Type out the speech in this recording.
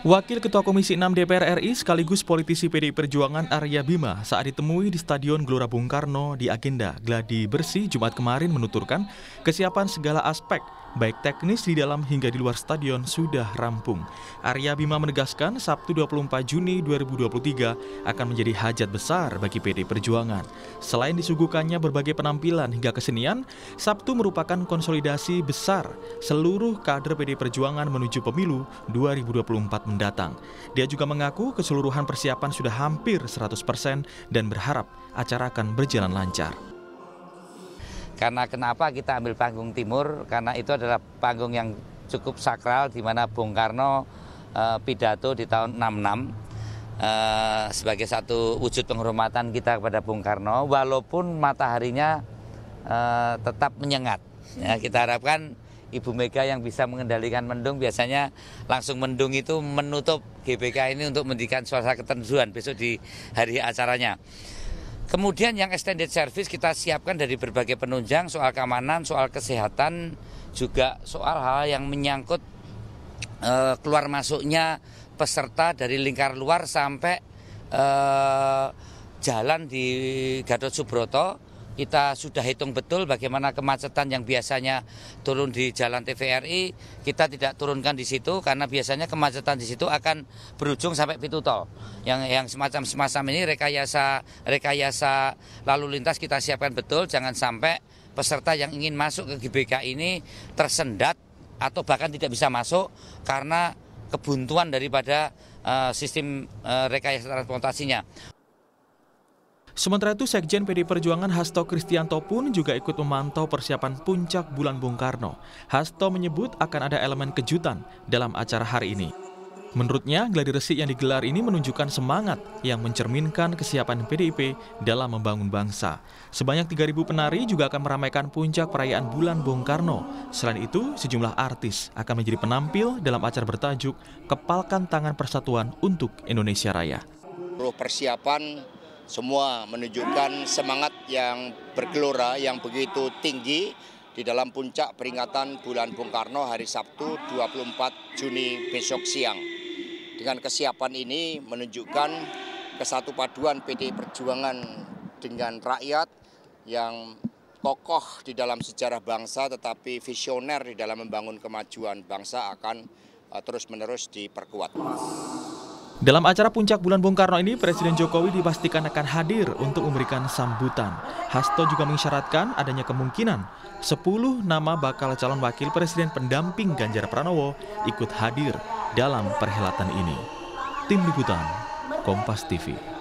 Wakil Ketua Komisi 6 DPR RI sekaligus politisi PDI Perjuangan Arya Bima saat ditemui di Stadion Gelora Bung Karno di agenda gladi bersih Jumat kemarin menuturkan kesiapan segala aspek baik teknis di dalam hingga di luar stadion sudah rampung. Arya Bima menegaskan Sabtu 24 Juni 2023 akan menjadi hajat besar bagi PD Perjuangan. Selain disuguhkannya berbagai penampilan hingga kesenian, Sabtu merupakan konsolidasi besar seluruh kader PD Perjuangan menuju pemilu 2024 mendatang. Dia juga mengaku keseluruhan persiapan sudah hampir 100% dan berharap acara akan berjalan lancar. Karena kenapa kita ambil panggung timur? Karena itu adalah panggung yang cukup sakral di mana Bung Karno eh, pidato di tahun 66 eh, sebagai satu wujud penghormatan kita kepada Bung Karno walaupun mataharinya eh, tetap menyengat. Ya, kita harapkan Ibu Mega yang bisa mengendalikan mendung biasanya langsung mendung itu menutup GBK ini untuk mendirikan suasana ketentuan besok di hari acaranya. Kemudian yang extended service kita siapkan dari berbagai penunjang soal keamanan, soal kesehatan, juga soal hal yang menyangkut e, keluar masuknya peserta dari lingkar luar sampai e, jalan di Gadot Subroto kita sudah hitung betul bagaimana kemacetan yang biasanya turun di jalan TVRI kita tidak turunkan di situ karena biasanya kemacetan di situ akan berujung sampai pintu tol. Yang yang semacam semacam ini rekayasa rekayasa lalu lintas kita siapkan betul jangan sampai peserta yang ingin masuk ke GBK ini tersendat atau bahkan tidak bisa masuk karena kebuntuan daripada uh, sistem uh, rekayasa transportasinya. Sementara itu, Sekjen PD Perjuangan Hasto Kristianto pun juga ikut memantau persiapan puncak bulan Bung Karno. Hasto menyebut akan ada elemen kejutan dalam acara hari ini. Menurutnya, gladi resik yang digelar ini menunjukkan semangat yang mencerminkan kesiapan PDIP dalam membangun bangsa. Sebanyak 3.000 penari juga akan meramaikan puncak perayaan bulan Bung Karno. Selain itu, sejumlah artis akan menjadi penampil dalam acara bertajuk Kepalkan Tangan Persatuan untuk Indonesia Raya. Persiapan semua menunjukkan semangat yang bergelora yang begitu tinggi di dalam puncak peringatan bulan Bung Karno hari Sabtu 24 Juni besok siang. Dengan kesiapan ini menunjukkan kesatu paduan PD Perjuangan dengan rakyat yang kokoh di dalam sejarah bangsa tetapi visioner di dalam membangun kemajuan bangsa akan eh, terus-menerus diperkuat. Dalam acara puncak bulan Bung Karno ini, Presiden Jokowi dipastikan akan hadir untuk memberikan sambutan. Hasto juga mengisyaratkan adanya kemungkinan 10 nama bakal calon wakil presiden pendamping Ganjar Pranowo ikut hadir dalam perhelatan ini. Tim Liputan, Kompas TV.